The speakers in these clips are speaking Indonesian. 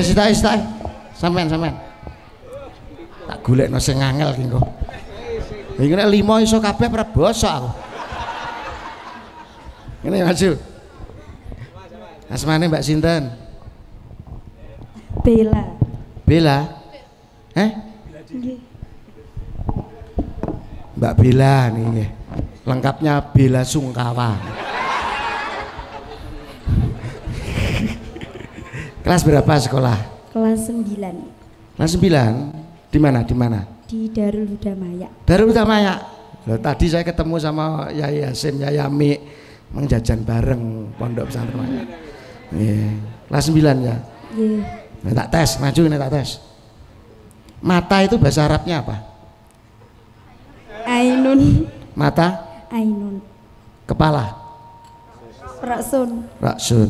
Eh tae eh, tae. Sampean sampean. Tak golekno sing angel kengko Ingat limau iso kabeh preboso aku. Ngene maju. Asmane Mbak Sinten? Bella. Bella? Eh? Mbak Bella nih. Lengkapnya Bella Sungkawa. Kelas berapa sekolah? Kelas 9. Kelas 9? Di mana? Di mana? Di Darul Maya. Darul Maya. Loh, tadi saya ketemu sama Yai Yasim, Yayami mengjajan bareng pondok pesantren. Yeah. Iya. Kelas 9 ya. Yeah. Nah, tak tes, maju nih tak tes. Mata itu bahasa Arabnya apa? Ainun. Mata? Ainun. Kepala? Raksun. Raksun.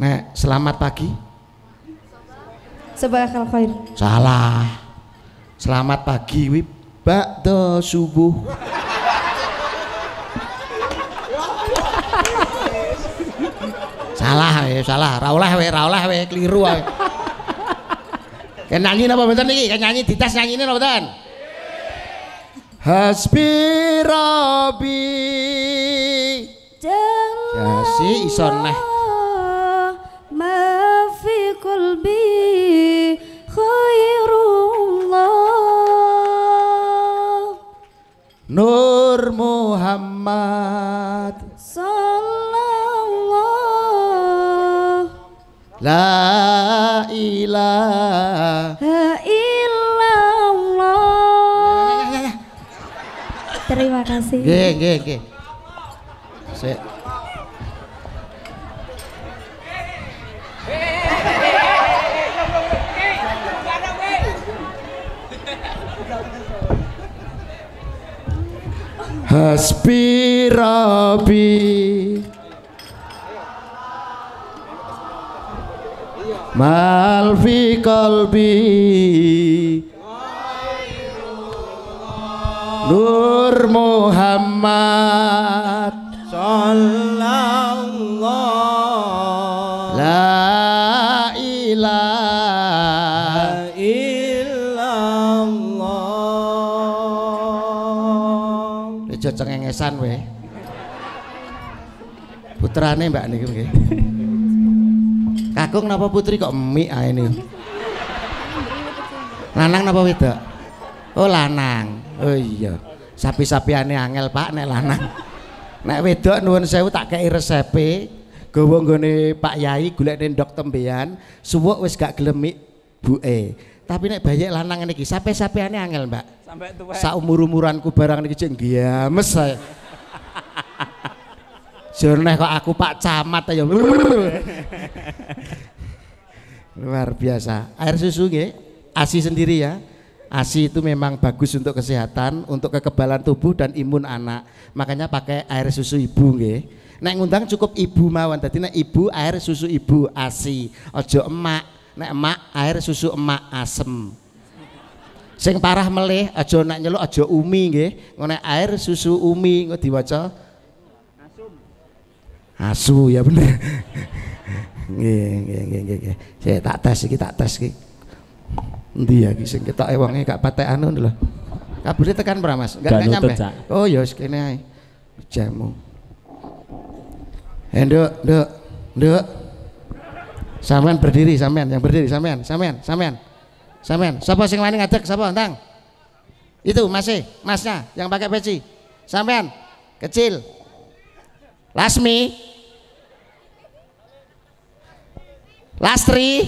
Nek, selamat pagi. Sebagai khair. Salah. Selamat pagi wi bakdo subuh. salah ya salah. Ra oleh we, ra oleh we, keliru we. Eh. Kayak nyanyi apa bener niki? Kayak nyanyi dites nyanyine apa bener? Hasbi Rabbi. Jasi iso neh. Nur Muhammad Sallallahu La ilaha illallah ya, ya, ya, Terima kasih Gih, gih, gih Saya Hasbi Rabbi Malfi Kolbi Nur Muhammad Sallallahu Hasan we. Putrane Mbak niku nggih. Kakung napa putri kok emik ae ini? Lanang napa wedok? Oh lanang. Oh iya. Sapi-sapiane angel Pak nek lanang. Nek wedok nuwun sewu tak kei resepe. Gowo nggone Pak Yai golekne ndok tembean, suwuk wis gak gelemik buke. Tapi nek banyak lanang niki sampai ini angel, Mbak. Sampai tua. Sa umur-umuranku barang niki jeng giames saya. Jurneh kok aku Pak Camat ya. Luar biasa. Air susu nggih, ASI sendiri ya. ASI itu memang bagus untuk kesehatan, untuk kekebalan tubuh dan imun anak. Makanya pakai air susu ibu nggih. Nek ngundang cukup ibu mawan tadi nek ibu air susu ibu ASI. Ojo emak, nek emak air susu emak asem sing parah melih aja nek nyeluk aja umi nggih ngene air susu umi engko diwaca asum asu ya bener nggih nggih nggih nggih saya tak tes iki tak tes iki endi ya iki sing ketoke wonge gak patek anu lho kabure tekan pra Mas gak nyampe oh ya wis kene ae jamu Enduk, eh, nduk, nduk. Sampean berdiri sampean, yang berdiri sampean, sampean, sampean. Sampean. Sapa sing wani ngadeg sapa, Tang? Itu masih, masnya yang pakai peci. Sampean kecil. Lasmi. Lastri.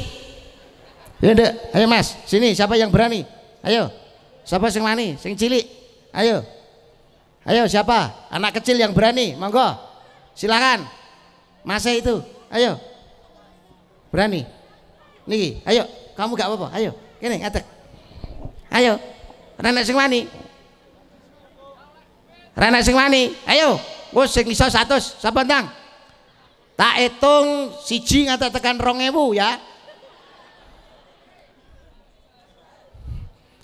Ya ndak, ayo Mas, sini siapa yang berani? Ayo. Siapa sing wani, sing cilik? Ayo. Ayo siapa? Anak kecil yang berani, monggo. Silakan. Masih itu. Ayo. Berani? nih ayo, kamu gak apa-apa, ayo. Kene ngatek. Ayo. Renek sing wani. Renek sing wani. Ayo, wis sing iso 100, sapa tang? Tak hitung siji nganti tekan 2000 ya.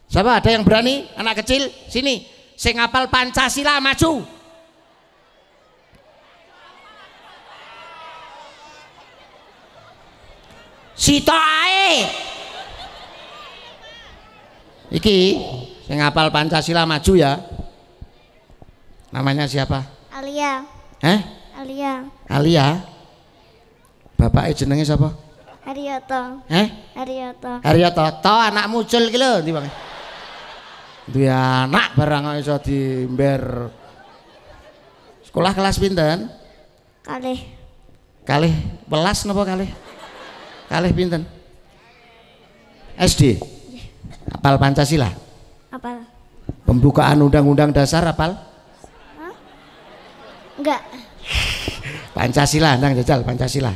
Siapa ada yang berani? Anak kecil, sini. Sing apal Pancasila maju. sita ae iki sing hafal Pancasila maju ya namanya siapa Alia eh Alia Alia bapaknya jenenge siapa Aryoto. eh Aryoto. Aryoto, to anak muncul iki lho ndi Bang duwe anak barang iso diember sekolah kelas pinten kalih kalih welas napa kalih Kalih pinten? SD. Apal Pancasila? Apal. Pembukaan Undang-Undang Dasar apal? Hah? Enggak. Pancasila, nang jajal Pancasila.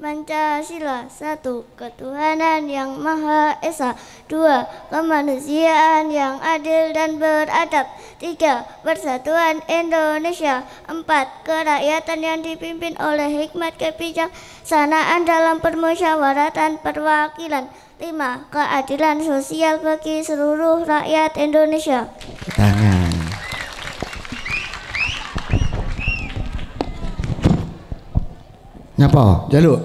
Pancasila satu Ketuhanan yang Maha Esa dua Kemanusiaan yang adil dan beradab tiga Persatuan Indonesia empat Kerakyatan yang dipimpin oleh hikmat kebijaksanaan dalam permusyawaratan perwakilan lima Keadilan sosial bagi seluruh rakyat Indonesia Tanya. Nyapa? Jaluk.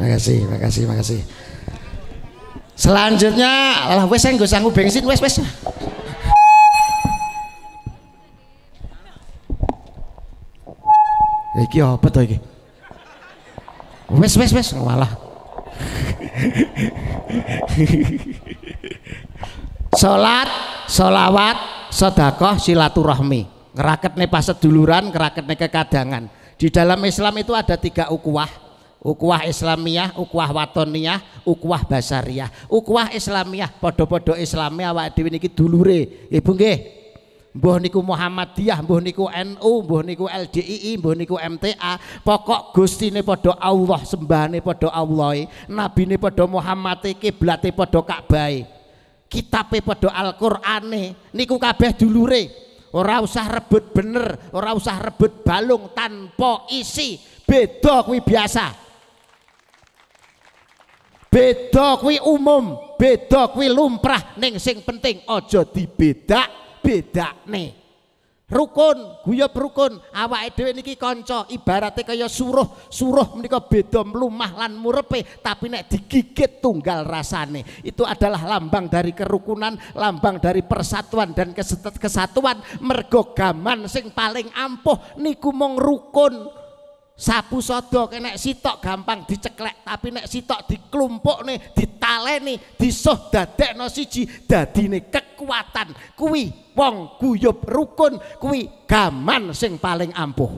Makasih, makasih, makasih. Selanjutnya, lah wes saya nggak sanggup bensin, wes wes. Iki apa tuh iki? Wes wes wes, malah. Salat, solawat, sedekah, silaturahmi. Ngeraket nih pas seduluran, ngeraket nih kekadangan. Di dalam Islam itu ada tiga ukuah. Ukuah Islamiyah, ukuah Watoniyah, ukuah Basariyah. Ukuah Islamiyah podo-podo islamiyah wa dewi niki dulure. Ibu nge mbah niku Muhammadiyah, mbah niku NU, mbah niku LDII, mbah niku MTA. Pokok gustine padha Allah, sembahane padha Allah, nabine padha Muhammad e, kiblate padha Ka'bah. Kitabe padha Al-Qur'ane niku kabeh dulure ora usah rebut bener ora usah rebut balung tanpa isi beda kuwi biasa beda kuwi umum beda kuwi lumrah ning sing penting aja dibedak bedakne rukun guyub rukun Awak dhewe niki konco Ibaratnya kaya suruh suruh menikah beda mlumah lan murepe tapi nek digigit tunggal rasane itu adalah lambang dari kerukunan lambang dari persatuan dan kesatuan mergo gaman sing paling ampuh niku mong rukun sapu sodo nek sitok gampang diceklek tapi nek sitok dikelumpuk nih ditaleni nih disoh dadek no siji dadi nih kekuatan kuwi wong guyup rukun kuwi gaman sing paling ampuh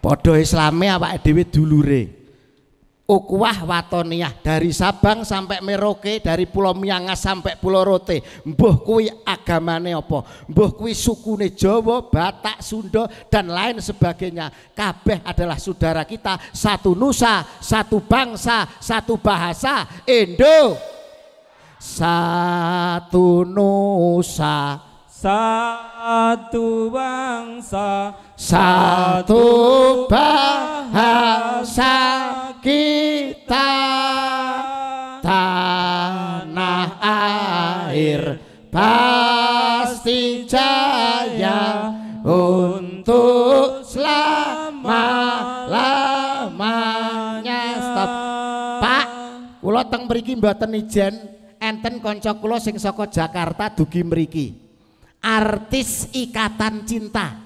podo islami apa edewi dulure Ukuah Watoniah dari Sabang sampai Merauke, dari Pulau Miangas sampai Pulau Rote. Mbuh kuwi agamane apa? Mbuh kuwi sukune Jawa, Batak, Sunda dan lain sebagainya. Kabeh adalah saudara kita, satu nusa, satu bangsa, satu bahasa, Indo. Satu nusa, satu bangsa satu bahasa kita tanah air pasti jaya untuk selama-lamanya stop Pak kula teng mriki mboten ijen enten konco kula sing saka Jakarta dugi meriki artis ikatan cinta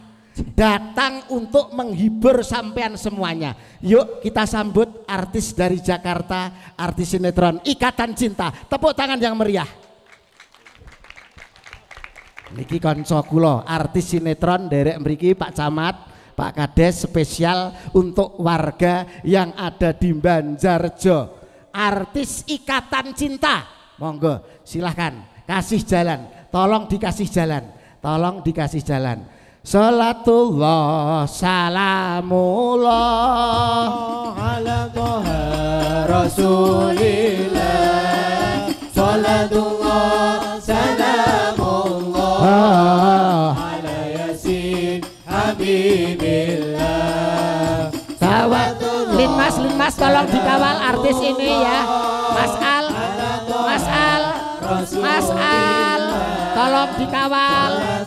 datang untuk menghibur sampean semuanya yuk kita sambut artis dari Jakarta artis sinetron ikatan cinta tepuk tangan yang meriah Niki konco kulo artis sinetron dari mriki Pak Camat Pak Kades spesial untuk warga yang ada di Banjarjo artis ikatan cinta monggo silahkan kasih jalan tolong dikasih jalan tolong dikasih jalan Salatullah salamullah ala toha rasulillah Salatullah salamullah ala yasin habibillah Sawatullah Linmas Linmas tolong dikawal artis ini ya Mas Al Mas Al Mas Al tolong dikawal ah.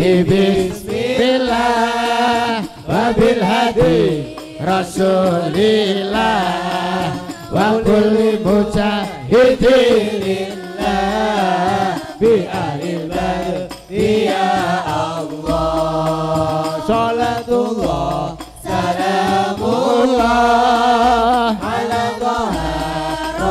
Bismillah Wabil Rasulillah Wa kulli mujahidinillah Bi ahlil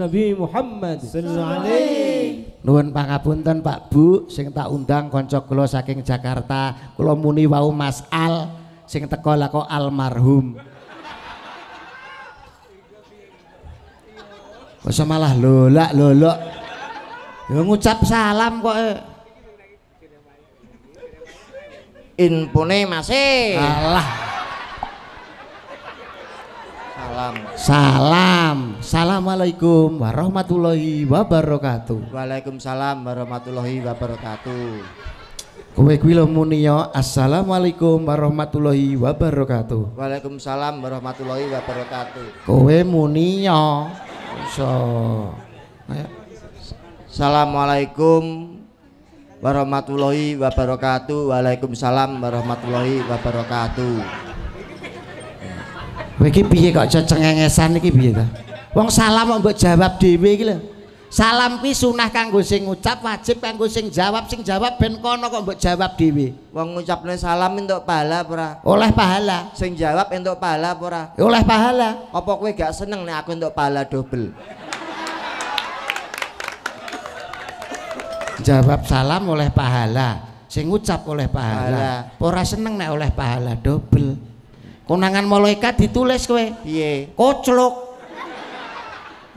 Nabi Muhammad sallallahu alaihi Nuwun pangapunten Pak Bu sing tak undang kanca kula saking Jakarta kula muni wau Mas Al sing teko lah kok almarhum Kok malah lolak lolok. Ya ngucap salam kok. Eh. Inpune masih. Alah. Salam. Salam. Assalamualaikum warahmatullahi wabarakatuh. Waalaikumsalam warahmatullahi wabarakatuh. Kowe kuwi lho muni ya. Assalamualaikum warahmatullahi wabarakatuh. Waalaikumsalam warahmatullahi wabarakatuh. Kowe muni yo. Ya. So. Ayo. Assalamualaikum warahmatullahi wabarakatuh. Waalaikumsalam warahmatullahi wabarakatuh. Iki piye kok aja cengengesan iki piye ta? Wong salam kok mbok jawab dhewe iki lho. Salam kuwi sunah kanggo sing ngucap, wajib kanggo sing jawab, sing jawab ben kono kok mbok jawab dhewe. Wong ngucapne salam entuk pahala apa ora? Oleh pahala. Sing jawab entuk pahala apa ora? Ya oleh pahala. Apa kowe gak seneng nek aku entuk pahala dobel? jawab salam oleh pahala, sing ngucap oleh pahala. pahala. Ora seneng nek oleh pahala dobel konangan malaikat ditulis kowe piye koclok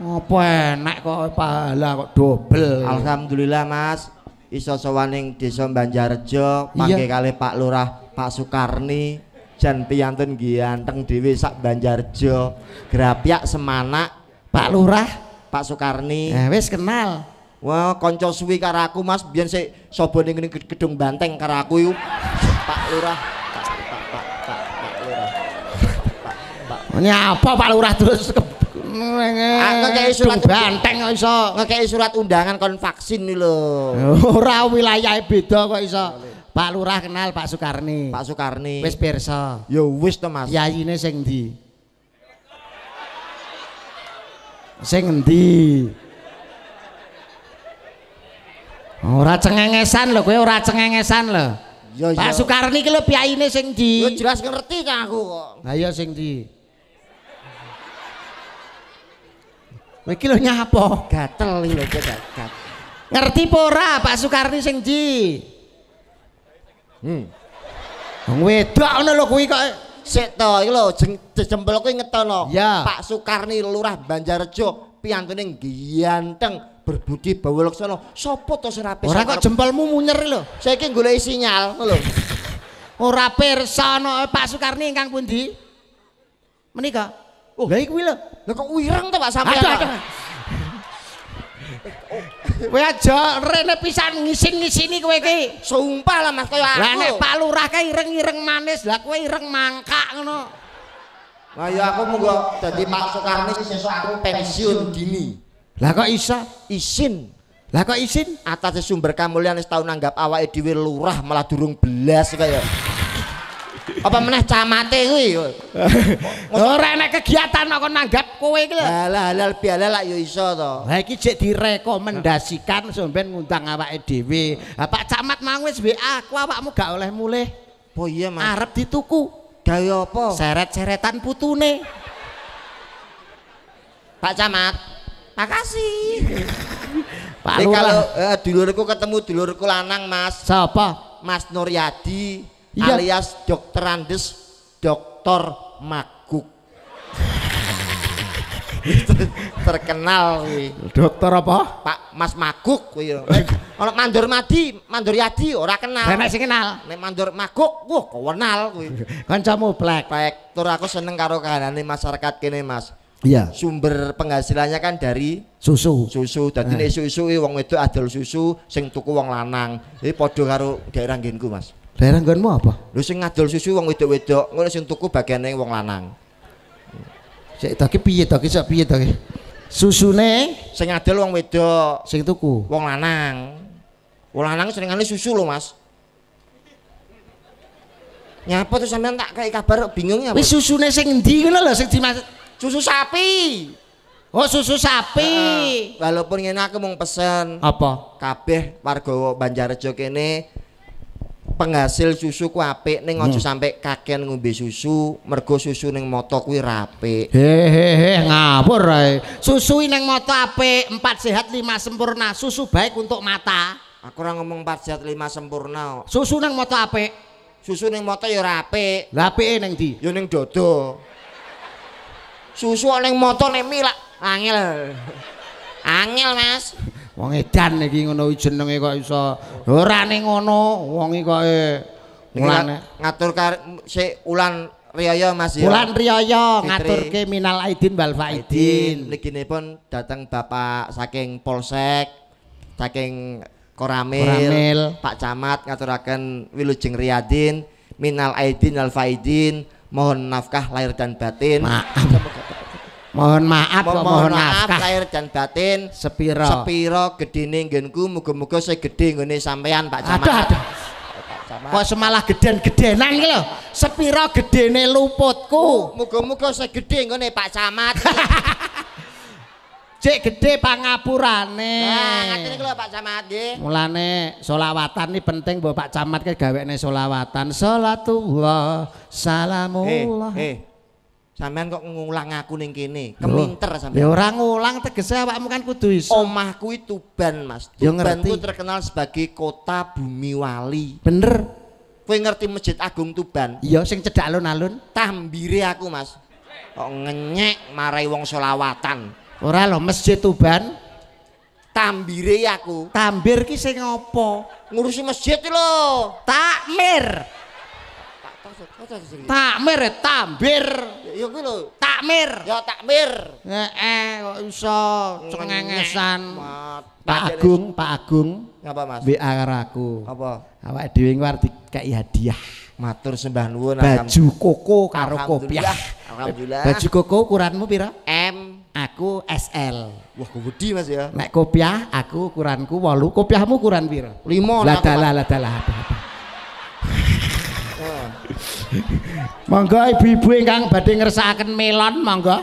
apa enak kok pahala kok dobel alhamdulillah mas iso sowaning desa Banjarjo, iya. mangke kali Pak Lurah Pak Sukarni jan piyantun ganteng dhewe sak Banjarjo grapyak semanak Pak Lurah Pak Sukarni eh, wis kenal Wah, konco suwi karo aku Mas, biyen sik sobo ning gedung Banteng karo aku Pak Lurah. Nyapa Pak Lurah terus ke ah, ngekei surat banteng kok iso ngekei surat undangan kon vaksin nih lo. ora wilayah beda kok iso Pak Lurah kenal Pak Soekarni Pak Soekarni wis pirsa ya wis to Mas ini sing ndi sing ndi ora cengengesan lho kowe ora cengengesan lho Yo, ya, ya. Pak Soekarni ki lho piyayine sing ndi? Yo ya jelas ngerti kan aku kok. Ha iya sing ndi? Iki lho nyapo? Gatel iki lho gatel. Ngerti apa ora Pak Sukarni sing ndi? Hmm. Wong wedok ngono lho kuwi kok sik to iki lho jeng jempol kuwi ngetono. Ya. Pak Sukarni lurah Banjarejo piantune ganteng berbudi bawa Sopo to sing rapi? Ora kok jempolmu munyer lho. Saiki golek sinyal lho. Ora pirsa ana Pak Sukarni ingkang pundi? Menika. Oh. Lah iki lho. Lah kok wirang to Pak sampean. Aduh. Kowe aja rene pisan ngisin-ngisini kowe iki. Sumpah lah Mas kaya aku. Lah nek Pak Lurah kae ireng-ireng manis, lah kowe ireng mangkak ngono. Lah ya aku monggo dadi Pak Sukarni sesuk aku pensiun dini. Lah kok iso isin? Lah kok isin? Atase sumber kamulyan wis tau nanggap awake dhewe lurah malah durung belas kaya. apa meneh camate kuwi ora enak kegiatan kok nanggap kowe iki lho halal halal biale lak yo iso to ha iki jek direkomendasikan sampean ngundang awake dhewe ha pak camat mang wis WA aku awakmu gak oleh mulih oh iya mas arep dituku gawe apa seret-seretan putune pak camat makasih pak kalau eh, dulurku ketemu dulurku lanang mas siapa mas Nuryadi ya. alias dokter Andes dokter Maguk terkenal wih. Dokter apa? Pak Mas Maguk kalau eh, Mandor Mati, Mandor Yadi orang kenal. Nek sih kenal. Nek Mandor Maguk, wah kenal kan kamu plek-plek. Tur aku seneng karo nih masyarakat kini Mas. Iya. Sumber penghasilannya kan dari susu. Susu. Dadi ini eh. susu wong wedok adol susu, sing tuku wong lanang. Iki padha karo daerah nggenku, Mas. Daerah nggonmu apa? Lu sing ngadol susu wong wedok-wedok, ngono sing tuku bagiane wong lanang. Sik to ki piye to ki sak piye ki? Susune sing ngadol wong wedok, sing tuku wong lanang. Wong lanang seringane susu lho, Mas. Nyapa tuh sampean tak kayak kabar bingungnya. Wis susune sing endi ngono lho sing dimaksud? Susu sapi. Oh susu sapi. Uh, walaupun ngene aku mau pesen. Apa? Kabeh warga Banjarjo kene penghasil susu ku apik ning aja hmm. sampe kakean ngombe susu mergo susu ning moto kuwi rapik hehehe ngapur ae susu ning ape apik empat sehat lima sempurna susu baik untuk mata aku ora ngomong empat sehat lima sempurna susu ning moto apik susu ning mata ya apik lha apike ning ndi ya ning dada susu ning mata ning milak angel angel mas wong edan iki ngono jenenge kok iso ora ning ngono wong iki kok ngatur sik ulan riyaya Mas ya ulan riyaya ngaturke minal aidin wal faidin ligine pun dateng bapak saking polsek saking koramil, pak camat ngaturaken wilujeng riyadin minal aidin wal faidin mohon nafkah lahir dan batin mohon maaf mohon, maaf lahir dan batin sepiro sepiro gede nenggenku muga-muga saya gede ngene sampean pak camat aduh aduh kok semalah geden gedenan lho sepiro gede luputku oh, muga-muga saya gede ngene pak camat cek gede pangapurane nah ngerti nih pak camat ye. mulane solawatan nih penting buat pak camat ke gawe nih solawatan salatullah salamullah eh, eh. Sampean kok ngulang aku ning kene, keminter sampean. Ya ora ngulang tegese awakmu kan kudu iso. Omahku itu Tuban, Mas. Tuban itu terkenal sebagai kota bumi wali. Bener. Kowe ngerti Masjid Agung Tuban? Iya, sing cedak alun-alun. Tambire aku, Mas. Kok ngenyek marai wong selawatan. Ora lho, Masjid Tuban tambire aku. Tambir ki sing opo Ngurusi masjid lho. Takmir. Takmir ya eh, tambir. Ya kuwi lho, takmir. Ya takmir. Heeh, kok iso cengengesan. Hmm, Pak Agung, Pak Agung. Ngapa Mas? Mbek aku. Apa? Awake dhewe iki arep dikai hadiah. Matur sembah nuwun Baju koko karo kopiah. Alhamdulillah. Baju koko ukuranmu pira? M. Aku SL. Wah, gede Mas ya. Nek kopiah aku ukuranku 8. Kopiahmu ukuran pira? 5. Lah dalah, lah monggo ibu-ibu ingkang badhe ngersakaken melon monggo.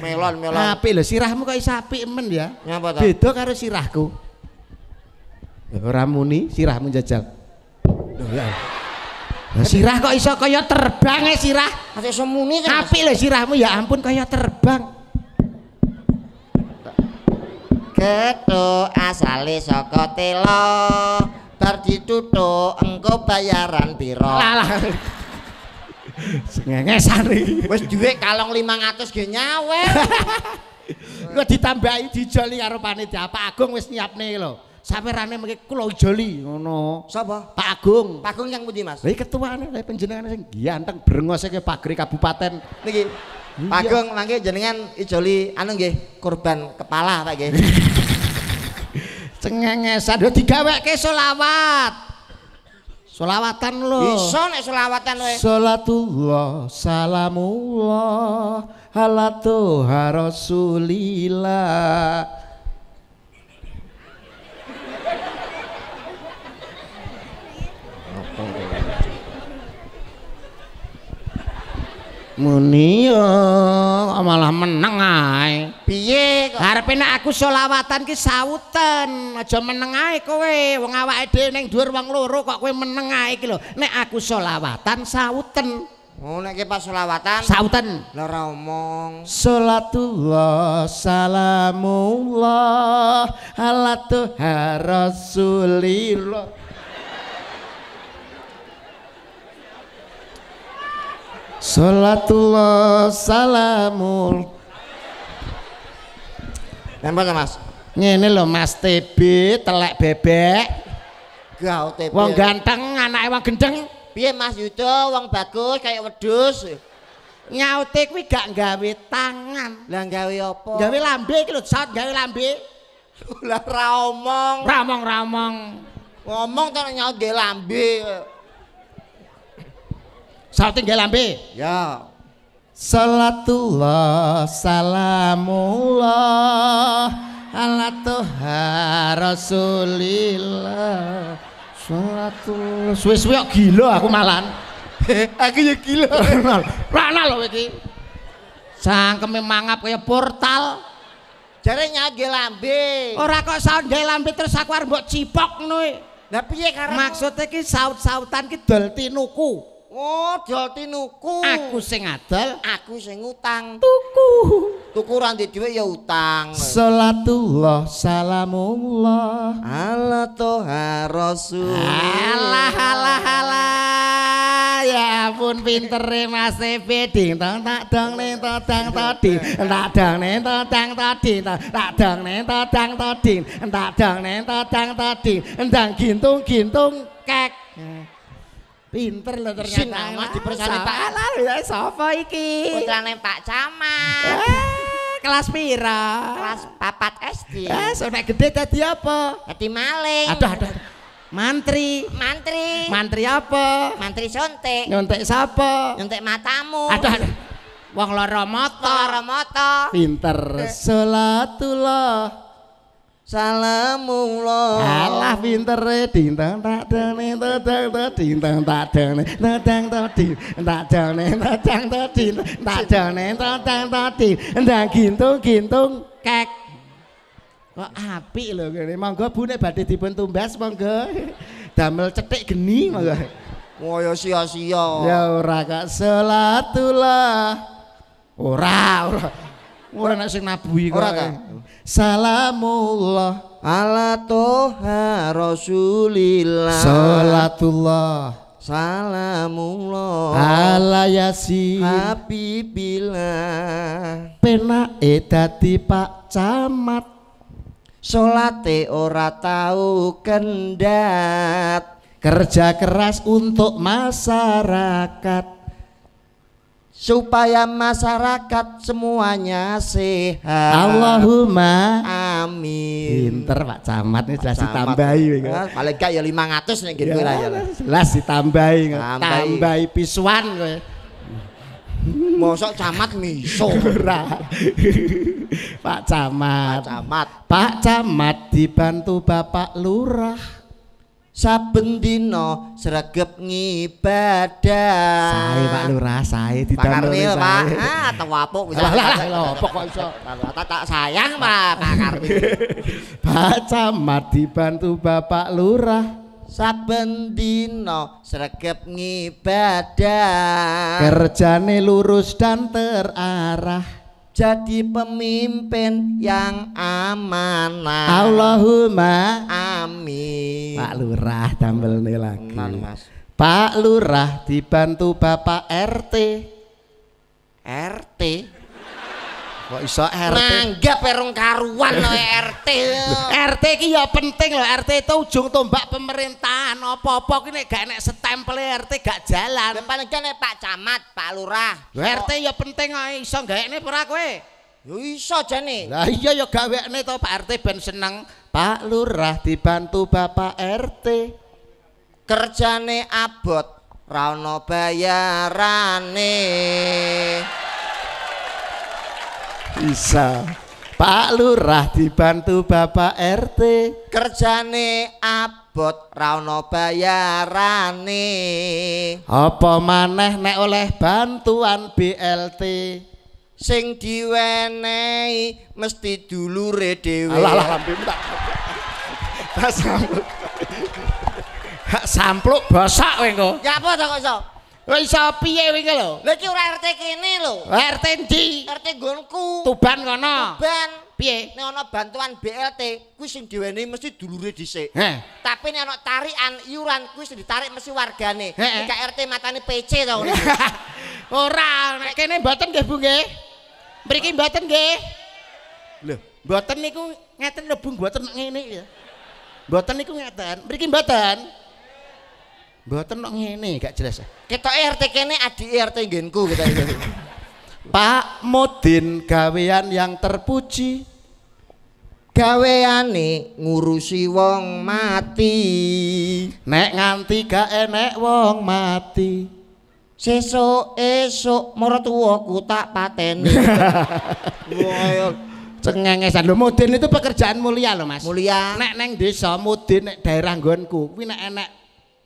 melon, melon. Apik lho sirahmu kok iso apik men ya. Nyapa ta? Beda karo sirahku. Ya, ora muni sirahmu jajal. Lho ya. Nah, sirah kok iso kaya terbang ya sirah. Masih semuni kan. Apik lho sirahmu ya ampun kaya terbang. Ketuk asale saka tela. bar ditutup engko bayaran piro lah ngengesan iki wis dhuwit kalong 500 ge nyawe kok ditambahi dijoli karo panitia Pak Agung wis nyiapne lho sampe rane mengke kula joli ngono sapa Pak Agung Pak Agung yang pundi Mas lha ketuane lha panjenengane sing ganteng brengos e pagri kabupaten niki Pak Agung mangke jenengan ijoli anu nggih kurban kepala Pak nggih cengengesan lu digawek ke solawat solawatan lu bisa nih solawatan lu sholatullah salamullah ala tuha rasulillah Muni yo malah meneng ae. Piye kok arepe nek aku selawatan ki sauten, aja meneng ae kowe. Wong awake dhewe ning dhuwur wong loro kok kowe meneng ae iki lho. Nek aku selawatan sauten. Oh nek ki pas selawatan sauten. Lho ora omong. Shalatullah salamullah ala tuha rasulillah. Salatullah salamul. Nempel mas. Ini loh mas TB telek bebek. Gau TB. Wong ganteng anak wong gendeng. Biar mas Yudo wong bagus kaya wedus. Nyaute kuwi gak gawe tangan. Lah gawe apa? Gawe lambe iki lho, sat gawe lambe. Lah ra omong. Ra omong ra omong. Ngomong tok nyaut gawe lambe. Sautin tinggal lambe. Ya. Salatullah salamullah ala Tuha Rasulillah. Salatullah suwe-suwe kok gila aku malan. aku ya gila. Rana lho iki. Sangkeme mangap kaya portal. Jare nyagi lambe. Ora kok saut gawe lambe terus aku arep buat cipok ngono. E. Lah ya karena maksudnya ki saut-sautan ki dol tinuku. Oh, dioti nuku. Aku sing adol, aku sing utang. Tuku. Tuku ora ndek ya utang. Salatullah, salamullah. Ala toha rasul. Alah alah alah. Ya ampun pintere Mas Ebe ding tong tak dong ning todang todi. Tak dong ning todang todi. Tak dong ning todang todi. Tak dong ning todang todi. Endang gintung gintung kek. Pinter lho ternyata. Sing alah dipersani Pak. Alah ya sofa iki? Putrane Pak Camat. Eh, kelas pira? Kelas papat SD. Eh, sampe gede tadi apa? Tadi maling. Aduh aduh. Mantri. Mantri. Mantri apa? Mantri sontek. Nyontek siapa? Nyontek matamu. Aduh aduh. Wong loro motor. Loro motor. Pinter. Eh. Salatullah. Assalamualaikum. Allah pinter dinteng tak dene dadang dinteng tak dene dadang tak dene dadang tak dene dadang tak dene dadang gintung gintung kek kok apik lho monggo bu nek badhe dipun monggo damel cetik geni monggo kaya sia-sia ya ora kok selatulah ora ora Ora nek sing nabuhi kok. Ora ta. Salamullah ala toha rasulillah. Salatullah. Salamullah ala yasin habibillah. Penake dadi Pak Camat. Solate ora tahu kendat. Kerja keras untuk masyarakat supaya masyarakat semuanya sehat. Allahumma amin. Pinter Pak Camat ini jelas ditambahi. Eh, paling gak ya 500 nih gitu ya, lah ya. Jelas ditambahi, tambahi pisuan kowe. Mosok camat miso. Ora. Pak Camat. Pak Camat. Pak Camat dibantu Bapak Lurah saben dino sregep ngibadah. saya Pak Lurah, saya didamel sae. Pak, ah tewapuk bisa Lah lah lho, pokok iso. Tak tak sayang Pak, Pak Karnil. Pak Camat dibantu Bapak Lurah. saben dino sregep ngibadah kerjane lurus dan terarah jadi pemimpin yang amanah. Allahumma amin. Pak Lurah tampil nih lagi. mas. Pak Lurah dibantu Bapak RT. RT. Kok iso RT? Nanggap perung karuan lho RT. RT iki ya penting lho, RT itu ujung tombak pemerintahan. Apa-apa ki nek gak enek stempel e, RT gak jalan. paling paling kene Pak Camat, Pak Lurah. RT ya penting kok iso gaekne ora kowe? Ya iso jane. Lah iya ya gawekne to Pak RT ben seneng. Pak Lurah dibantu Bapak RT. Kerjane abot, ra ono bayarane. bisa Pak Lurah dibantu Bapak RT kerjane abot rauno bayarane apa maneh nek oleh bantuan BLT sing diwenehi mesti dulure dhewe alah alah lampu tak tak sampluk sampluk bosak kowe ya apa kok iso Wis sapi e wingi lho. Lah iki ora RT kene lho. RT ndi? RT nggonku. Tuban ngono. Tuban. Piye? Nek ana bantuan BLT, kuwi sing diweni mesti dulure dhisik. Heh. Tapi nek ana tarikan iuran kuwi sing ditarik mesti wargane. Nek RT matane PC to ngono. ora, nek kene mboten nggih Bu nggih. Mriki mboten nggih. Lho, mboten niku ngeten lho Bu mboten ngene ya. Mboten niku ngeten. Mriki mboten. mboten. Mboten kok ini gak jelas. kita RT kene adi RT nggenku kita gitu. Pak Mudin gawean yang terpuji. Gaweane ngurusi wong mati. Nek nganti gak enek wong mati. Sesuk esuk mara ku tak pateni. cengeng cengengesan lo mudin itu pekerjaan mulia lo mas mulia nek neng desa mudin nek daerah gonku wina enek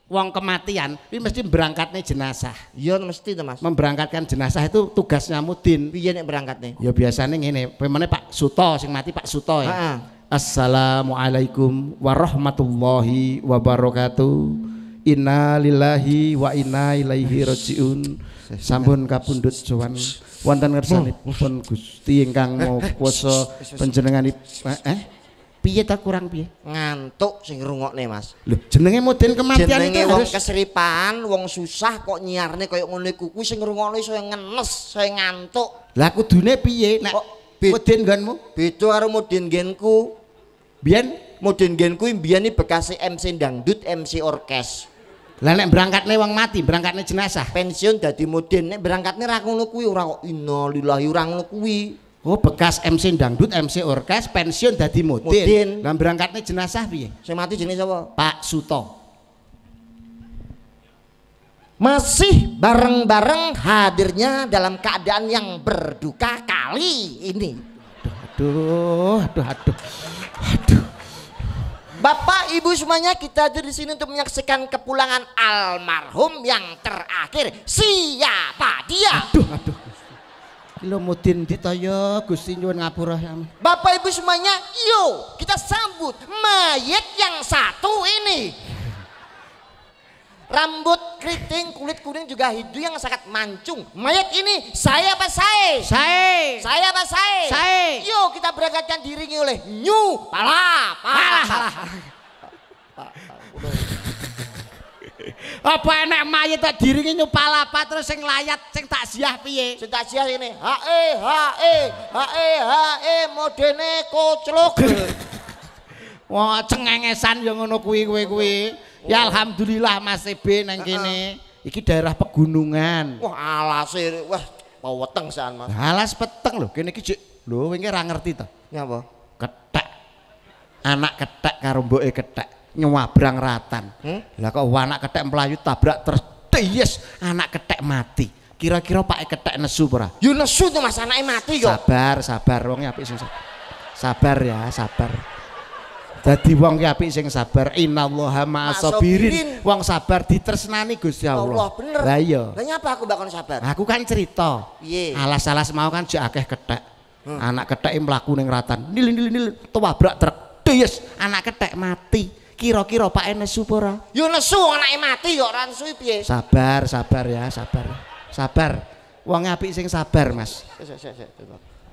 wong kematian ini mesti berangkatnya jenazah. Iya mesti to Mas. Memberangkatkan jenazah itu tugasnya Mudin. Iya, yang berangkatnya? Ya biasanya ngene, pemene Pak Suto sing mati Pak Suto ya. Heeh. Assalamualaikum warahmatullahi wabarakatuh. Inna lillahi wa inna ilaihi rajiun. Sampun kapundhut sowan wonten ngersanipun Gusti ingkang mau Kuwasa panjenenganipun eh piye tak kurang piye ngantuk sing nih Mas lho jenenge moden kematian jenenge wong harus... keseripan wong susah kok nyiarne kayak ngene kuku sing nih saya ngenes saya ngantuk lah kudune piye nek kok moden nggonmu beda karo moden nggenku biyen moden nggenku biyen iki bekas MC dangdut MC orkes lah nek berangkatne wong mati berangkatne jenazah pensiun dadi moden nek berangkatne ra ngono kuwi ora kok innalillahi ora ngono kuwi Oh bekas MC dangdut, MC orkes, pensiun dari modin. Mudin. Lah berangkatnya jenazah bi, saya mati jenis apa? Pak Suto. Masih bareng-bareng hadirnya dalam keadaan yang berduka kali ini. Aduh, aduh, aduh, aduh. aduh. Bapak Ibu semuanya kita hadir di sini untuk menyaksikan kepulangan almarhum yang terakhir. Siapa dia? Aduh, aduh. Ilumuddin ditaya Gusti nyuwun ngapura Bapak Ibu semuanya, yuk kita sambut mayat yang satu ini. Rambut keriting, kulit kuning juga hidup yang sangat mancung. Mayat ini saya apa saya? Saya. Saya apa saya? Saya. Yuk kita berangkatkan dirinya oleh Nyu Pala. Pala. Pala. Pala. Pala. Pala. apa enak mayit tak diringi nyupal apa terus sing layat sing tak siah piye sing tak siah ini hae hae hae hae modene kocelok wah cengengesan yang ngono kuwi kuwi kuwi ya alhamdulillah mas ebe neng kini iki daerah pegunungan wah alas e, wah mau weteng sean mas alas peteng loh kini kici loh ini ngerti tuh ngapa ketak anak ketak karumbo e ketak nyewabrang ratan. Hmm? Lah kok anak ketek melayu tabrak terus yes anak ketek mati. Kira-kira Pak e ketek nesu ora? Yo nesu tuh Mas anake mati kok. Sabar, sabar wong apik susah. sabar ya, sabar. jadi wong ki apik sing sabar. Innallaha ma'asabirin. Wong sabar ditresnani Gusti Allah. Allah bener. Lah iya. Lah nyapa aku bakon sabar? Aku kan cerita. Piye? Alas-alas mau kan jek akeh ketek. Hmm. Anak ketek mlaku ning ratan. Nil nil nil tabrak truk. Yes, anak ketek mati kira-kira Pak nesu pora? Ya nesu anake mati kok ora nesu piye? Sabar, sabar ya, sabar. Sabar. Wong apik sing sabar, Mas.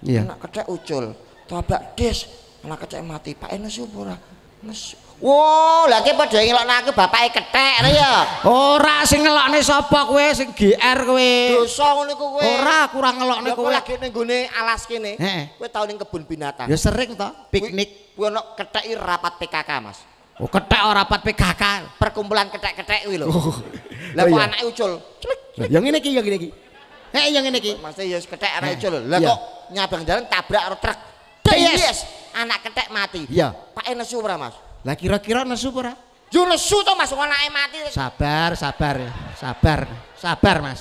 Iya. Anak kecek ucul. Tabak des. anak kecek mati. Pak nesu pora? Nesu. Wow, lagi padha ngelokne aku bapake kethek ya. Ora sing ngelokne sapa kowe sing GR kowe. Dosa ngono iku kowe. Ora kurang ngelokne kowe. lagi ning gone alas kene. Kowe tau ning kebun binatang. Ya sering to piknik. Kuwi ono ketheki rapat PKK, Mas. Oh, ketek ora rapat PKK, perkumpulan ketek-ketek kuwi lho. Oh, iya. lah kok iya. anake ucul. Yang ngene iki, yang ngene iki. Heh, yang ngene iki. Mas ya ketek anake eh, ucul. Lah iya. kok nyabang jalan tabrak karo truk. Yes. Anak ketek mati. Iya. Pak nesu ora, Mas? Lah kira-kira nesu ora? Yo nesu to Mas, anake mati. Sabar, sabar. Sabar. Sabar, Mas.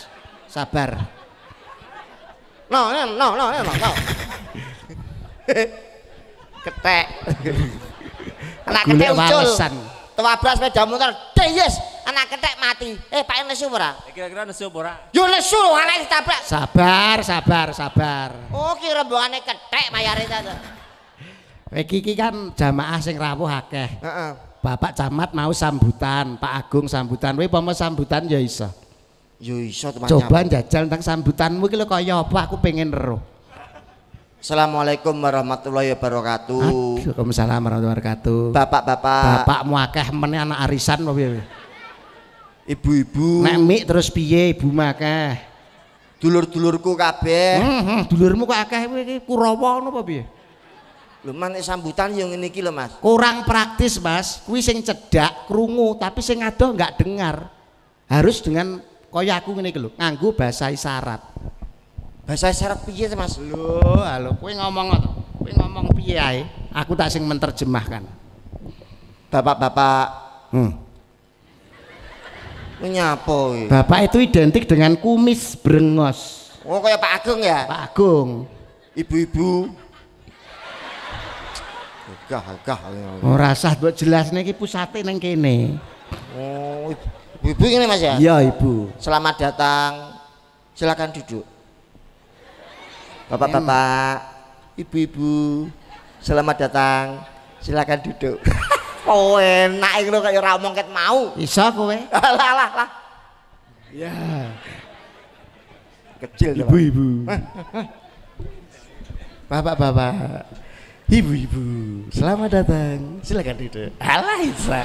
Sabar. No, no, no, no, no, no. ketek. anak ketek ucul tua beras beda muter deyes anak ketek mati eh pak yang nesu pura kira-kira nesu pura yo nesu loh anak ketabrak sabar sabar sabar oh kira bukannya ketek mayar itu Wekiki kan jamaah sing rawuh akeh. Uh Bapak camat mau sambutan, Pak Agung sambutan. Wei pomo sambutan ya iso. Yo iso teman Coba jajal tentang sambutanmu ki lho kaya apa aku pengen roh. Assalamualaikum warahmatullahi wabarakatuh. Waalaikumsalam warahmatullahi wabarakatuh. Bapak-bapak. Bapak akeh meneh anak arisan apa Ibu-ibu. Nek mik terus piye ibu akeh? Dulur-dulurku kabeh. Heeh, hmm, hmm, dulurmu kok akeh kowe iki Kurawa ngono apa piye? Lho sambutan yang ini iki Mas. Kurang praktis Mas. Kuwi sing cedak krungu tapi sing adoh enggak dengar. Harus dengan kaya aku ngene iki lho, nganggo bahasa isyarat. Bahasa syarat piye Mas? lu halo kue ngomong kue ngomong piye Aku tak sing menerjemahkan. Bapak-bapak, hmm. Nyapa Bapak itu identik dengan kumis brengos. Oh, kayak Pak Agung ya? Pak Agung. Ibu-ibu. Gah, gah. Ya. Oh, rasa buat jelas nih, ibu sate neng kene. Oh, ibu-ibu ini Mas ya? Iya, Ibu. Selamat datang. Silakan duduk. Bapak-bapak, ibu-ibu, selamat datang. Silakan duduk. oh enak ngono kaya ora omong ket mau. Bisa kowe. Lah lah lah. Ya. Kecil Ibu-ibu. Bapak-bapak. Ibu-ibu, selamat datang. Silakan duduk. Alah Isa.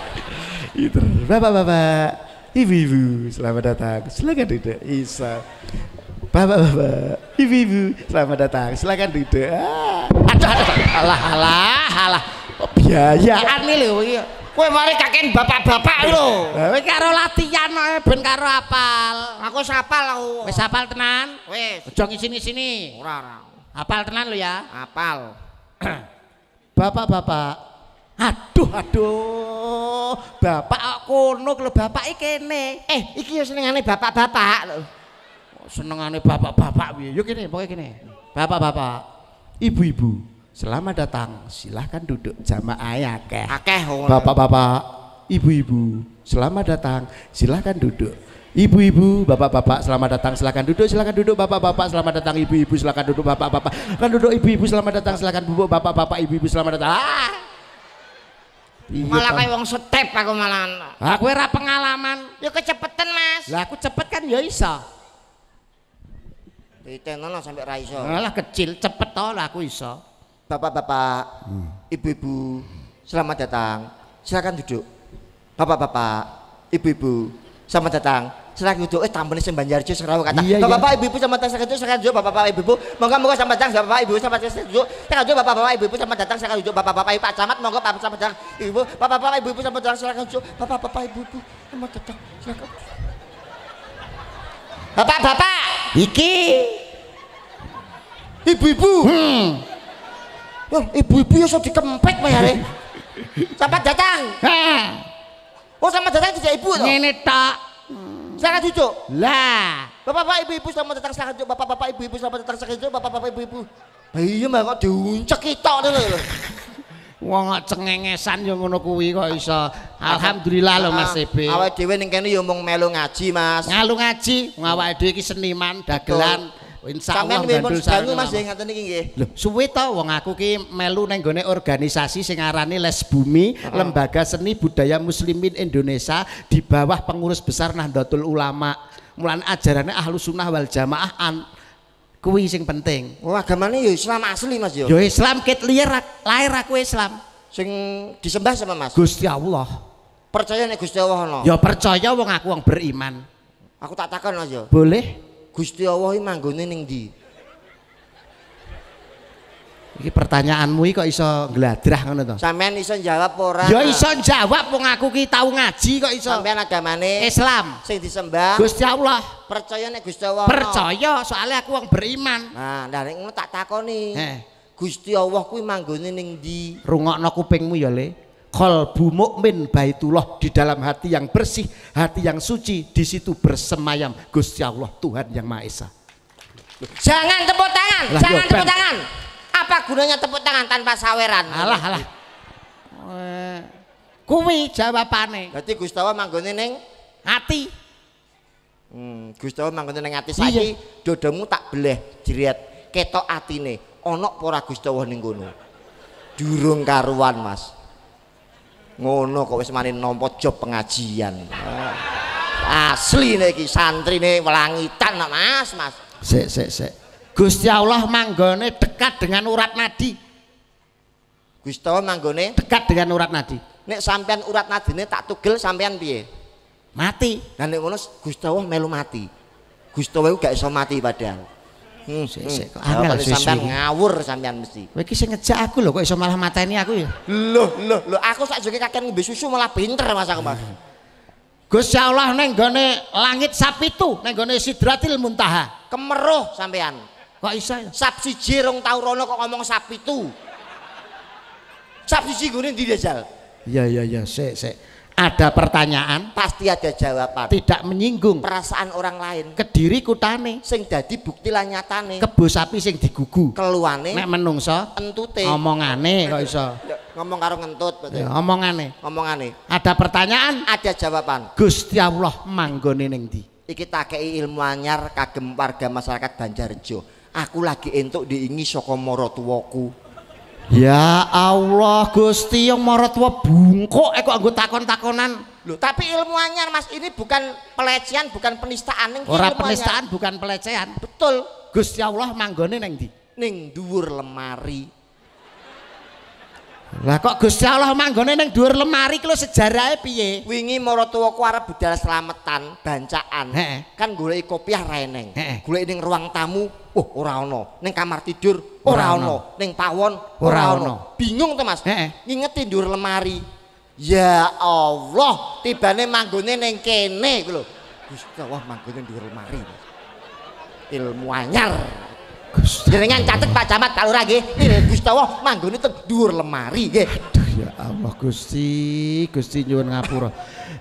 Itu. Bapak-bapak. Ibu-ibu, selamat datang. Silakan duduk. Isa bapak-bapak, ibu-ibu, selamat datang. Silakan duduk. Ah. Aduh, aduh, alah, alah, alah. Oh, biayaan nih lho, iya. Kowe mari kakek bapak-bapak lho. Lah kowe karo latihan kok ben karo apal. Aku sapal aku. Wis apal tenan? Wis. Aja ngisini-sini. Ora, ora. Apal tenan lho ya. Apal. Bapak-bapak. Aduh, aduh. Bapak kok kono lho bapak iki kene. Eh, iki yo senengane bapak-bapak lho senengane bapak-bapak piye. Yo kene, pokoke kene. Bapak-bapak, ibu-ibu, selamat datang. Silahkan duduk jamaah ya akeh. Akeh. Oh. Bapak-bapak, ibu-ibu, selamat datang. Silahkan duduk. Ibu-ibu, bapak-bapak, selamat datang. Silakan duduk, silakan duduk. Bapak-bapak, selamat datang. Ibu-ibu, silakan duduk. Bapak-bapak, kan duduk. Ibu-ibu, selamat datang. Silakan duduk. Bapak-bapak, ibu-ibu, selamat datang. Ah! Iya, malah kayak wong setep aku malah, Aku ora pengalaman. Ya kecepetan, Mas. Lah aku cepet kan ya iso. Ditengono sampai ra iso. Alah kecil, cepet to aku iso. Bapak-bapak, hmm. ibu-ibu, selamat datang. Silakan duduk. Bapak-bapak, ibu-ibu, selamat datang. Silakan duduk. Eh tampil sing Banjarjo sing serawu kata. Iya, iya. Bapak-bapak, ibu-ibu selamat datang. Silakan duduk bapak-bapak, ibu-ibu. Monggo-monggo selamat datang bapak-bapak, ibu selamat datang duduk. Silakan duduk bapak-bapak, ibu-ibu selamat datang. Silakan duduk bapak-bapak, ibu Pak Camat monggo Pak selamat datang. Ibu, bapak-bapak, ibu-ibu selamat datang. Silakan duduk. Bapak-bapak, ibu-ibu selamat datang. Silakan. Bapak-bapak, Iki ibu-ibu. Hmm. Wah, ibu-ibu ya iso dikempet ya, Sampai datang. Ha. Oh, sama datang tidak ibu to? Ngene tak. Hmm. duduk. Lah, Bapak-bapak, ibu-ibu selamat datang sangat duduk. Bapak-bapak, ibu-ibu selamat datang sangat duduk. Bapak-bapak, ibu-ibu. Iya mah kok diuncek kita lho. wong kok cengengesan ngono kuwi kok iso alhamdulillah lho Mas CB ah, awake dhewe ning kene yo mung melu ngaji Mas ngalu ngaji wong awake dhewe iki seniman dagelan Sampeyan mimpun sedangu Mas sing ngaten nggih. Lho, suwe ta wong aku ki melu ning gone organisasi sing aranane Les Bumi, Lembaga Seni Budaya Muslimin Indonesia di bawah pengurus besar Nahdlatul Ulama. Mulane ajarannya Ahlus Sunnah wal Jamaah an kuwi sing penting. Oh, agamane ya Islam asli Mas ya Ya Islam ket liar lahir aku Islam. Sing disembah sama Mas. Gusti Allah. Percaya nek Gusti Allah ana. No. Yo percaya wong aku wong beriman. Aku tak takon Mas yo. Boleh? Gusti Allah iki manggone ning ndi? Iki pertanyaanmu iki kok iso ngladrah ngono to? Sampeyan iso jawab ora? Ya iso jawab wong aku ki tau ngaji kok iso. Sampeyan agamane Islam. Sing disembah Gusti Allah. Percaya nek Gusti Allah. Percaya soalnya aku wong beriman. Nah, lha nek ngono tak takoni. Eh. Gusti Allah kuwi manggone ning ndi? Rungokno kupingmu ya, Le. Qalbu mukmin Baitullah di dalam hati yang bersih, hati yang suci, di situ bersemayam Gusti Allah Tuhan yang Maha Esa. Jangan tepuk tangan, lah, jangan tepuk tangan. Apa gunanya tepuk tangan tanpa saweran? Alah alah. Eh. Kuwi jawabane. Berarti Gustawa manggone ning ati. Hmm, Gustawa manggone ning ati saiki iya. dodomu tak beleh jeriat ketok atine. Ana apa ora Gustawa ning kono? Durung karuan, Mas. Ngono kok wis mari nampa job pengajian. Ah. Asli nih, santri nih welangitan, Mas, Mas. Sik sik sik. Gusti Allah manggone dekat dengan urat nadi. Gusti Allah manggone dekat dengan urat nadi. Nek sampean urat nadi ini tak tugel sampean piye? Mati. Dan nek ngono Gusti Allah melu mati. Gusti Allah gak iso mati padahal. Hmm, sik hmm. sik kok angel sampean ngawur sampean mesti. Kowe iki sing ngejak aku lho kok iso malah mateni aku ya. Loh, loh, loh aku juga kakek ngombe susu malah pinter Mas aku Mas. Gusti Allah neng gone langit sapitu, neng gone Sidratil Muntaha. Kemeruh sampean. Kok iso? sapi siji rong tau rono kok ngomong sapi itu. Sapi siji ngene ndi Jal? Iya iya iya, sik sik. Ada pertanyaan, pasti ada jawaban. Tidak menyinggung perasaan orang lain. Kediri kutane sing dadi bukti lan nyatane. Kebo sapi sing digugu. Keluane nek menungso entute. Omongane kok iso. Ya, ngomong karo ngentut berarti. Ya, omongane. Omongane. Ada pertanyaan, ada jawaban. Gusti Allah manggone ning ndi? Iki tak ilmu anyar kagem warga masyarakat Banjarjo aku lagi entuk diingi saka maratuwaku ya Allah Gusti yang maratuwa bungkuk eh kok anggo takon-takonan Loh, tapi ilmu anyar Mas ini bukan pelecehan, bukan penistaan ning Ora penistaan, bukan pelecehan. Betul. Gusti Allah manggone neng di Ning dhuwur lemari. Lah kok Gusti Allah manggone ning dhuwur lemari ku sejarahe piye? Wingi maratuwaku arep budal slametan bancaan. Heeh. Kan goleki kopiah ra eneng. Goleki ning ruang tamu, oh ora ana. Ning kamar tidur ora ana. Ning pawon ora ana. Bingung to Mas? Heeh. Ngingeti dhuwur lemari. Ya Allah, tibane manggone ning kene ku lho. Gusti Allah manggone dhuwur lemari. Ilmu anyar. jenengan catet Pak Camat kalau lagi Gustawa manggoni teng dhuwur lemari nggih aduh ya Allah Gusti Gusti nyuwun ngapura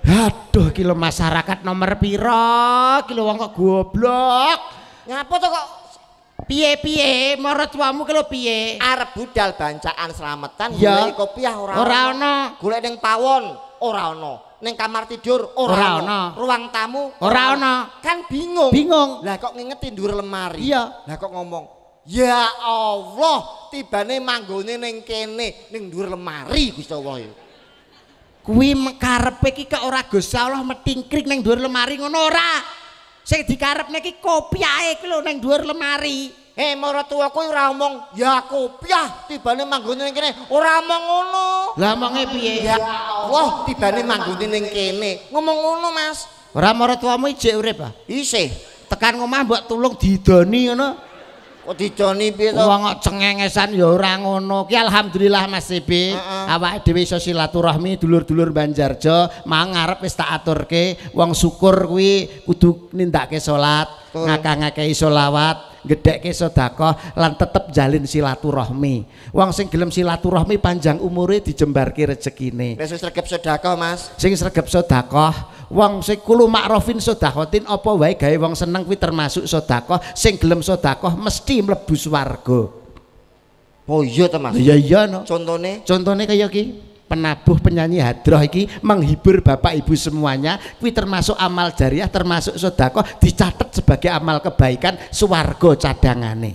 aduh iki masyarakat nomor piro iki lho kok goblok ngapa to kok piye-piye maratuamu kalau piye arep budal bancaan selamatan ya. golek kopiah ora ora ana golek ning pawon ora ana neng kamar tidur ora ana ruang tamu ora ana kan bingung bingung lah kok ngingetin dhuwur lemari iya lah kok ngomong ya Allah tibane manggone neng kene neng dhuwur lemari Gusti Allah kuwi karepe iki kok ora Gusti Allah metingkrik neng dhuwur lemari ngono ora sing dikarepne iki kopi ae kuwi lho neng dhuwur lemari Eh maratua kowe ora omong Yakub yah tibane manggone ning kene ora omong ngono. Lah omonge piye? Ya Allah tibane manggone ning kene. Ngomong ngono Mas. Ora mu ijek urip ah. Isih tekan ngomah mbok tulung didoni ngono. Kok didoni piye to? Wong cengengesan ya ora ngono. Ki alhamdulillah Mas Sibi. Uh -uh. Awake dhewe iso silaturahmi dulur-dulur Banjarjo, mang arep wis tak aturke wong syukur kuwi kudu nindakake salat, ngakang-ngakei selawat. gedekke sedekah lan tetep jalin silaturahmi. Wong sing gelem silaturahmi panjang umure dijembarke rezekine. Wis sregep sedekah, Mas. Sing sregep sedekah, wong sing kulo makrufin sedekahotin apa wae gawe wong seneng kuwi termasuk sedekah. Sing gelem sedekah mesti mlebu swarga. Oh iya, Mas. Iya iya no. Contone? Contone kaya ki? penabuh penyanyi hadroh iki menghibur bapak ibu semuanya kuwi termasuk amal jariah termasuk sodako dicatat sebagai amal kebaikan suwargo cadangane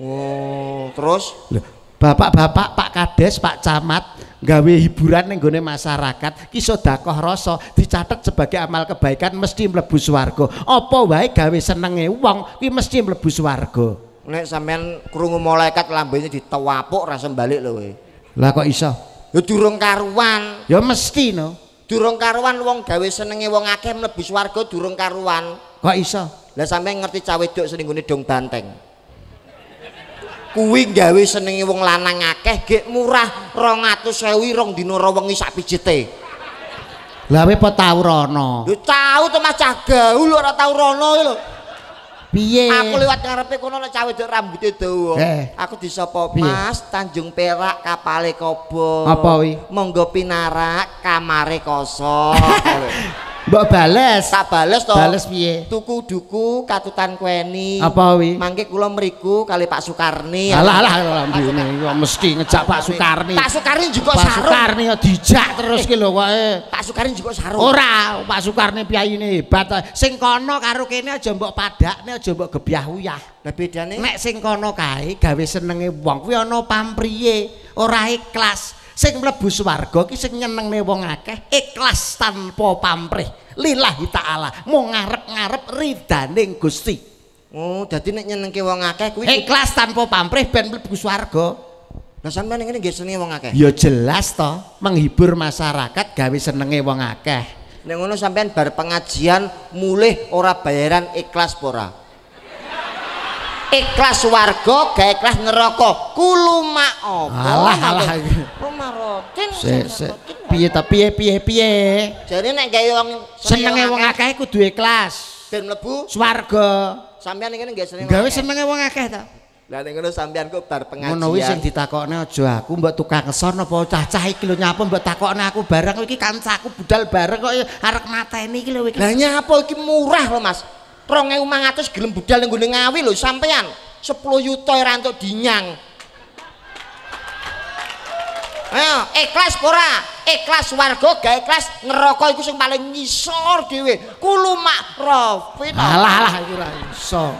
oh terus bapak-bapak pak kades pak camat gawe hiburan yang gune masyarakat ki sodakoh rasa dicatat sebagai amal kebaikan mesti mlebu swarga apa wae gawe senenge wong ki mesti mlebu swarga nek sampean krungu malaikat lambene ditewapuk rasa balik lho lah kok iso ya durung karuan ya mesti no durung karuan wong gawe senenge wong akeh mlebu swarga durung karuan kok iso lah sampeyan ngerti cawe dok selingkune dong banteng kuwi gawe senenge wong lanang akeh gek murah 200.000 rong dina rawengi sak pijete lha we po tau rono lho tau to mas cah gaul ora tau rono lho Piye? Aku lewat ngarepe kono nek cawe dek rambut dawa. Eh. Aku disapa Mas Tanjung Perak kapale Kobo. Apa kuwi? Monggo pinarak kamare kosong. Mbak bales. Tak bales to. Bales piye? Tuku duku katutan kweni. Apa wi? Mangke kula mriku kali Pak Sukarni. Alah alah alah mesti ngejak Pak Sukarni. Pak Sukarni juga sarung. Pak Sukarni ya dijak terus ki lho kok. Pak Sukarni juga sarung. Ora, Pak Sukarni piyaine hebat. Sing kono karo kene aja mbok padakne aja mbok gebyah uyah. Lah bedane nek sing kono kae gawe senenge wong kuwi ana pampriye, ora ikhlas. sing mlebu swarga ki sing nyenengne wong akeh ikhlas tanpa pamrih lillahi taala mung ngarep-ngarep ridaning Gusti oh dadi nek nyenengke wong akeh kuwi ikhlas tanpa pamrih ben mlebu swarga Lah sampeyan ngene nggih senenge wong akeh. Ya jelas to, menghibur masyarakat gawe senenge wong akeh. Nek ngono sampeyan bar pengajian mulih ora bayaran ikhlas ora? ikhlas warga ga ikhlas neraka kulo mak apa alah alah piye ta piye piye piye jare nek gawe wong senenge wong akeh kudu ikhlas ben mlebu swarga sampean ngene nggih senenge gawe senenge wong akeh ta lah ngono sampean ku bar pengajian ngono wis sing ditakokne aja aku mbok tukang ngesor apa cacah iki lho nyapa mbok takokne aku bareng iki kancaku budal bareng kok arek mateni iki lho iki lah nyapa iki murah lho mas rong ewu mang atus gelem budal yang gue ngawi lho, sampean sepuluh yuto ya rantuk dinyang ayo ikhlas pora ikhlas warga ga ikhlas ngerokok itu yang paling ngisor dewe kulu mak profit alah alah itu lah ngisor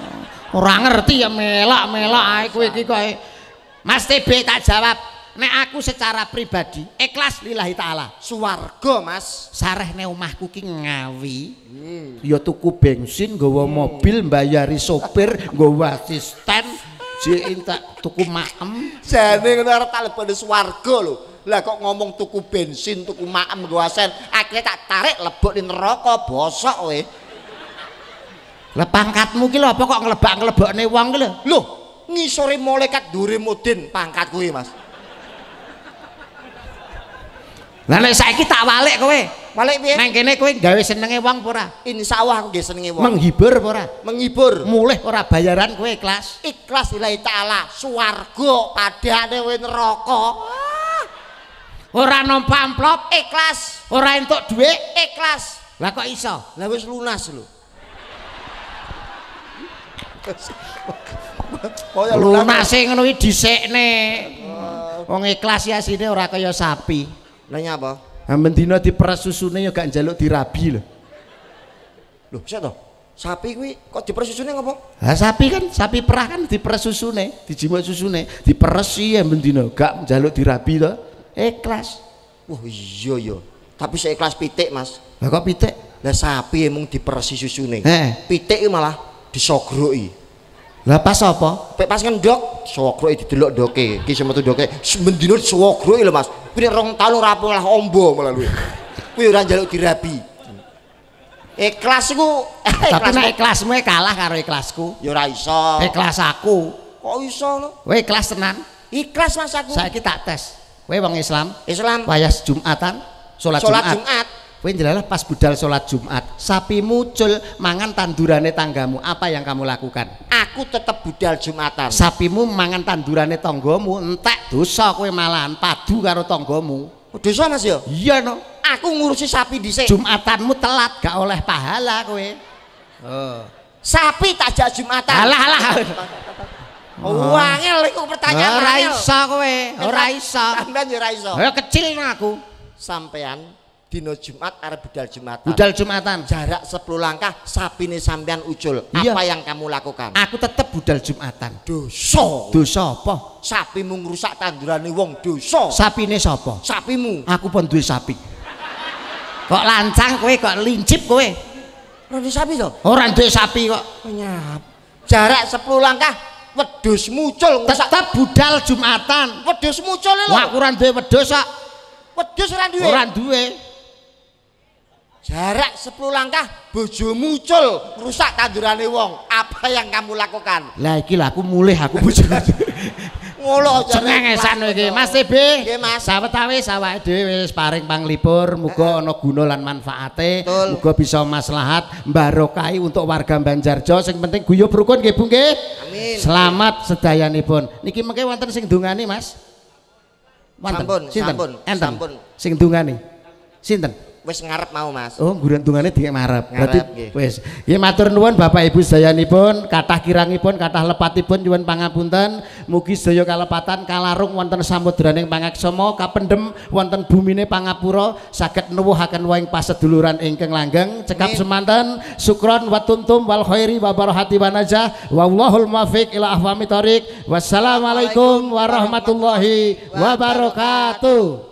ngerti ya melak melak aku itu kaya mas TB tak jawab nek aku secara pribadi ikhlas lillahi taala suwarga Mas ne omahku ki ngawi hmm. ya tuku bensin gawa hmm. mobil mbayari sopir gawa asisten tak tuku maem jane ngono arep kalebu swarga lho lah kok ngomong tuku bensin tuku maem gawa sen akhirnya tak tarik lebok di neraka bosok weh lah pangkatmu ki lho apa kok nglebak-nglebokne wong ki lho lho ngisore malaikat dure pangkat kuwi Mas Lah nek saiki tak walik kowe. Walik piye? Nang kene kowe gawe senenge wong apa ora? Insyaallah aku nggih senenge wong. Menghibur apa ora? Menghibur. Mulih ora bayaran kowe ikhlas. Ikhlas ilahi taala, swarga padhane kowe neraka. Ora nompa amplop ikhlas, ora entuk dhuwit ikhlas. Lah kok iso? Lah wis lunas lho. Kaya lunas e ngono iki dhisikne. Wong ikhlas ya sine ora kaya sapi. apa? nyapa? Ha di peras susune ya gak jaluk dirabi loh. Lho, sik to? Sapi kuwi kok diperes susune ngopo? Ha sapi kan, sapi perah kan diperes susune, dijimuk susune, diperes ya mendina, gak njaluk dirabi to. Ikhlas. Wah, iya ya. Tapi saya ikhlas pitik, Mas. Lah kok pitik? Lah sapi emang diperesi susune. He. Pitik malah disogroki. Lah pas apa? Pek pas swokro itu dulu doke kisah semetu doke mendinur swokro itu Mas. Kuwi rong talu rapi lah ombo malah kuwi. Kuwi ora njaluk dirabi. eh, eh Tapi nek ikhlasmu e kalah karo ikhlasku. yo ya ora iso. Ikhlas eh, aku. Kok iso lo? Kowe ikhlas tenan. Ikhlas Mas aku. Saiki tak tes. Kowe bang Islam? Islam. Wayah Jumatan, salat Jumat. Kowe jelas pas budal sholat Jumat, sapi muncul mangan tandurane tanggamu. Apa yang kamu lakukan? Aku tetap budal Jumatan. Sapimu mangan tandurane tanggamu, entek dosa kowe malahan padu karo tanggamu. Dosa Mas ya? Iya no. Aku ngurusi sapi dhisik. Jumatanmu telat gak oleh pahala kowe. Oh. Sapi tajak Jumatan. Alah alah. Wangel iku pertanyaan. Ora iso kowe. Ora iso. Sampeyan ora iso. kecil aku. Sampean dino Jumat arep budal Jumatan. Budal Jumatan. Jarak 10 langkah sapine sampean ucul. Iya. Apa yang kamu lakukan? Aku tetap budal Jumatan. Dosa. Dosa apa? Sapimu ngrusak tandurane wong dosa. Sapine sapa? Sapimu. Aku pun duwe sapi. kok lancang kowe kok lincip kowe? Ora duwe sapi to? Ora duwe sapi kok. Nyap. Jarak 10 langkah wedhus mucul Tetap budal Jumatan. Wedhus mucul lho. Aku ora duwe wedhus kok. Wedhus ora duwe. Ora duwe. jarak 10 langkah bojo muncul rusak tandurane wong apa yang kamu lakukan lah iki lah aku mulih aku bojo ngolo cengengesan iki Mas TB nggih Mas sawetawis sawake dhewe wis paring panglipur muga ana guna lan manfaate muga bisa maslahat mbarokahi untuk warga Banjarjo sing penting guyub rukun nggih Bu nggih amin selamat sedayanipun niki mengke wonten sing dungani Mas wonten sampun sampun sampun sing dungani sinten wis ngarep mau Mas. Oh, ngguren dungane dhek marep. Berarti wis. Ya matur nuwun Bapak Ibu pun kata kirangi pun kata lepati pun juan pangapunten. Mugi sedaya kalepatan kalarung wonten samudraning pangaksama kapendem wonten bumine pangapura saged nuwuhaken wong paseduluran ingkeng langgeng. Cekap semantan syukron watuntum tuntum wal khairi wa barahati Wallahul muwaffiq ila ahwamit thoriq. Wassalamualaikum warahmatullahi wabarakatuh.